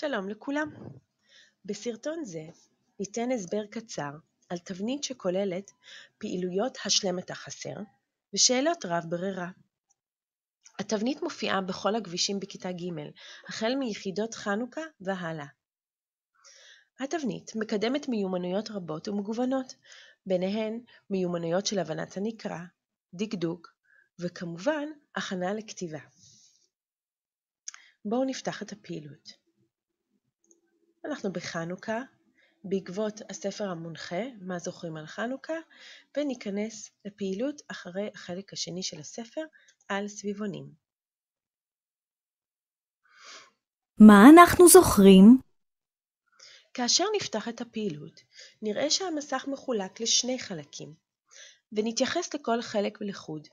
שלום לכולם. בסרטון זה ניתן הסבר קצר על תבנית שכוללת פעילויות השלמת החסר ושאלות רב ברירה. התבנית מופיעה בכל הכבישים בכיתה ג' החל מיחידות חנוכה והלאה. התבנית מקדמת מיומנויות רבות ומגוונות, ביניהן מיומנויות של הבנת הנקרא, דקדוק, וכמובן הכנה לכתיבה. בואו נפתח את הפעילות. אנחנו בחנוכה, בעקבות הספר המונחה, מה זוכרים על חנוכה, וניכנס לפעילות אחרי החלק השני של הספר על סביבונים. מה אנחנו זוכרים? כאשר נפתח את הפעילות, נראה שהמסך מחולק לשני חלקים, ונתייחס לכל חלק לחוד.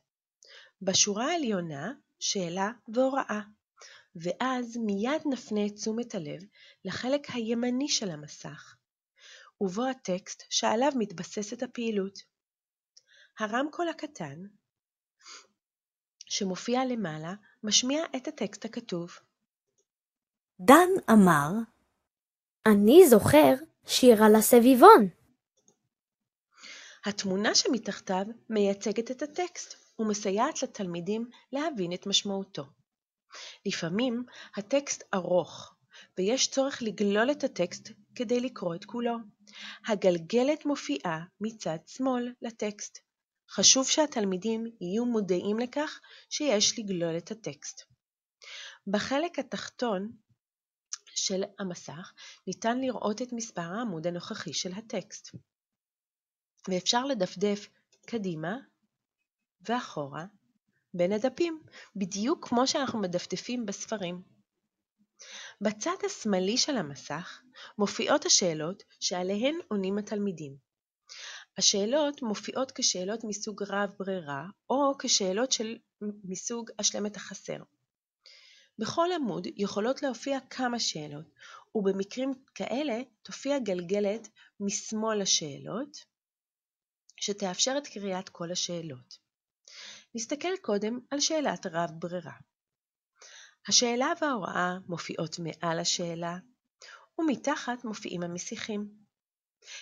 בשורה העליונה, שאלה והוראה. ואז מיד נפנה את תשומת הלב לחלק הימני של המסך, ובו הטקסט שעליו מתבססת הפעילות. הרמקול הקטן שמופיע למעלה משמיע את הטקסט הכתוב. דן אמר, אני זוכר שיר על הסביבון. התמונה שמתחתיו מייצגת את הטקסט ומסייעת לתלמידים להבין את משמעותו. לפעמים הטקסט ארוך ויש צורך לגלול את הטקסט כדי לקרוא את כולו. הגלגלת מופיעה מצד שמאל לטקסט. חשוב שהתלמידים יהיו מודעים לכך שיש לגלול את הטקסט. בחלק התחתון של המסך ניתן לראות את מספר העמוד הנוכחי של הטקסט, ואפשר לדפדף קדימה ואחורה בין הדפים, בדיוק כמו שאנחנו מדפדפים בספרים. בצד השמאלי של המסך מופיעות השאלות שעליהן עונים התלמידים. השאלות מופיעות כשאלות מסוג רב ברירה או כשאלות של מסוג השלמת החסר. בכל עמוד יכולות להופיע כמה שאלות, ובמקרים כאלה תופיע גלגלת משמאל לשאלות, שתאפשר את קריאת כל השאלות. נסתכל קודם על שאלת רב ברירה. השאלה וההוראה מופיעות מעל השאלה, ומתחת מופיעים המסיחים.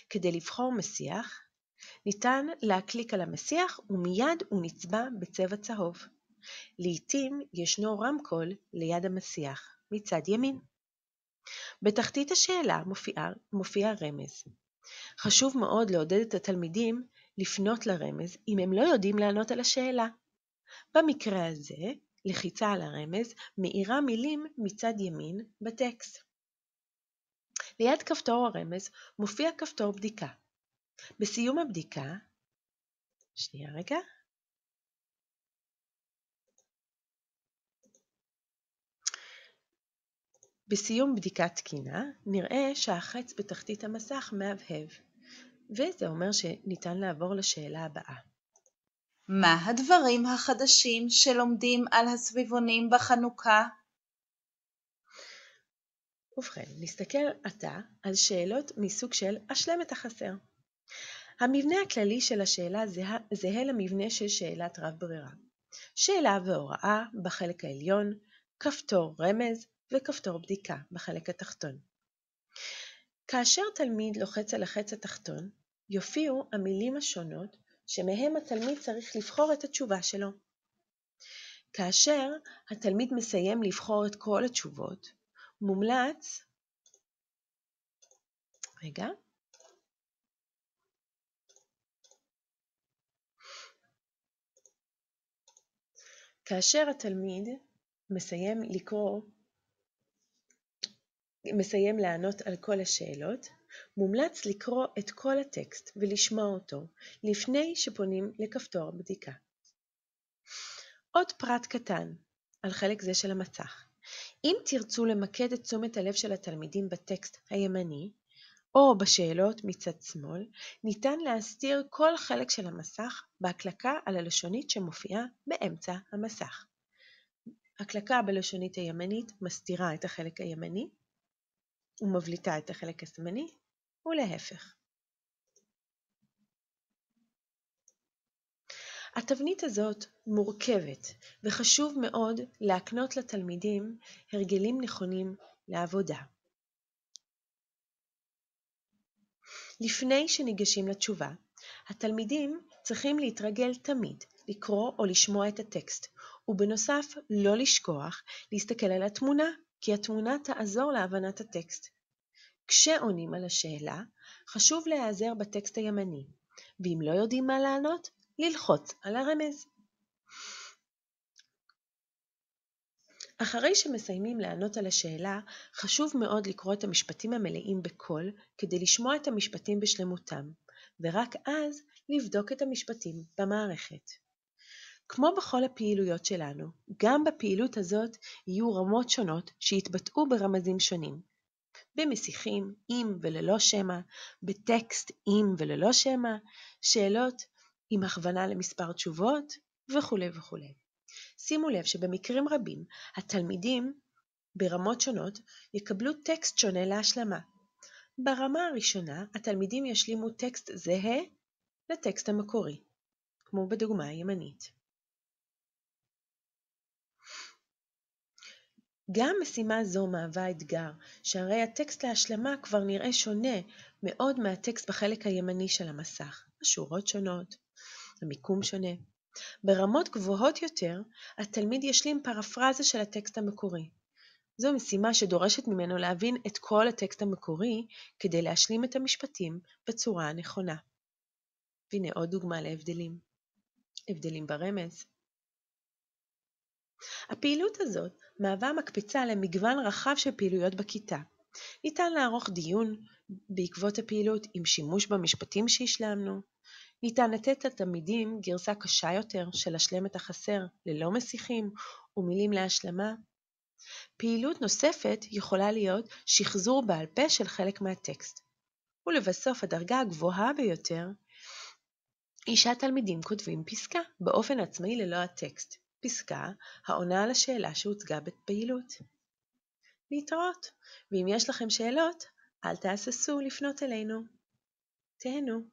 כדי לבחור מסיח, ניתן להקליק על המסיח ומיד הוא נצבע בצבע צהוב. לעיתים ישנו רמקול ליד המסיח, מצד ימין. בתחתית השאלה מופיע, מופיע רמז. חשוב מאוד לעודד את התלמידים לפנות לרמז אם הם לא יודעים לענות על השאלה. במקרה הזה, לחיצה על הרמז מאירה מילים מצד ימין בטקסט. ליד כפתור הרמז מופיע כפתור בדיקה. בסיום הבדיקה, שנייה רגע, בסיום בדיקת תקינה נראה שהחץ בתחתית המסך מהבהב, וזה אומר שניתן לעבור לשאלה הבאה. מה הדברים החדשים שלומדים על הסביבונים בחנוכה? ובכן, נסתכל עתה על שאלות מסוג של אשלם את החסר. המבנה הכללי של השאלה זהה, זהה למבנה של שאלת רב ברירה. שאלה והוראה בחלק העליון, כפתור רמז וכפתור בדיקה בחלק התחתון. כאשר תלמיד לוחץ על החץ התחתון, יופיעו המילים השונות שמהם התלמיד צריך לבחור את התשובה שלו. כאשר התלמיד מסיים לבחור את כל התשובות, מומלץ, רגע, כאשר התלמיד מסיים לקרוא, מסיים לענות על כל השאלות, מומלץ לקרוא את כל הטקסט ולשמוע אותו לפני שפונים לכפתור הבדיקה. עוד פרט קטן על חלק זה של המצח אם תרצו למקד את תשומת הלב של התלמידים בטקסט הימני, או בשאלות מצד שמאל, ניתן להסתיר כל חלק של המסך בהקלקה על הלשונית שמופיעה באמצע המסך. הקלקה בלשונית הימנית מסתירה את החלק הימני ומבליטה את החלק השמאלי, ולהפך. התבנית הזאת מורכבת וחשוב מאוד להקנות לתלמידים הרגלים נכונים לעבודה. לפני שניגשים לתשובה, התלמידים צריכים להתרגל תמיד לקרוא או לשמוע את הטקסט, ובנוסף לא לשכוח להסתכל על התמונה, כי התמונה תעזור להבנת הטקסט. כשעונים על השאלה, חשוב להיעזר בטקסט הימני, ואם לא יודעים מה לענות, ללחוץ על הרמז. אחרי שמסיימים לענות על השאלה, חשוב מאוד לקרוא את המשפטים המלאים בקול כדי לשמוע את המשפטים בשלמותם, ורק אז לבדוק את המשפטים במערכת. כמו בכל הפעילויות שלנו, גם בפעילות הזאת יהיו רמות שונות שיתבטאו ברמזים שונים, במסיכים עם וללא שמע, בטקסט עם וללא שמע, שאלות עם הכוונה למספר תשובות וכולי וכולי. שימו לב שבמקרים רבים התלמידים ברמות שונות יקבלו טקסט שונה להשלמה. ברמה הראשונה התלמידים ישלימו טקסט זהה לטקסט המקורי, כמו בדוגמה הימנית. גם משימה זו מהווה אתגר, שהרי הטקסט להשלמה כבר נראה שונה מאוד מהטקסט בחלק הימני של המסך. השורות שונות, המיקום שונה. ברמות גבוהות יותר, התלמיד ישלים פרפרזה של הטקסט המקורי. זו משימה שדורשת ממנו להבין את כל הטקסט המקורי כדי להשלים את המשפטים בצורה הנכונה. והנה עוד דוגמה להבדלים. הבדלים ברמז הפעילות הזאת מהווה מקפצה למגוון רחב של פעילויות בכיתה. ניתן לערוך דיון בעקבות הפעילות עם שימוש במשפטים שהשלמנו. ניתן לתת לתלמידים גרסה קשה יותר של השלם את החסר ללא מסיחים ומילים להשלמה. פעילות נוספת יכולה להיות שחזור בעל פה של חלק מהטקסט. ולבסוף הדרגה הגבוהה ביותר היא שהתלמידים כותבים פסקה באופן עצמאי ללא הטקסט. פסקה העונה על השאלה שהוצגה בפעילות. להתראות, ואם יש לכם שאלות, אל תהססו לפנות אלינו. תהנו.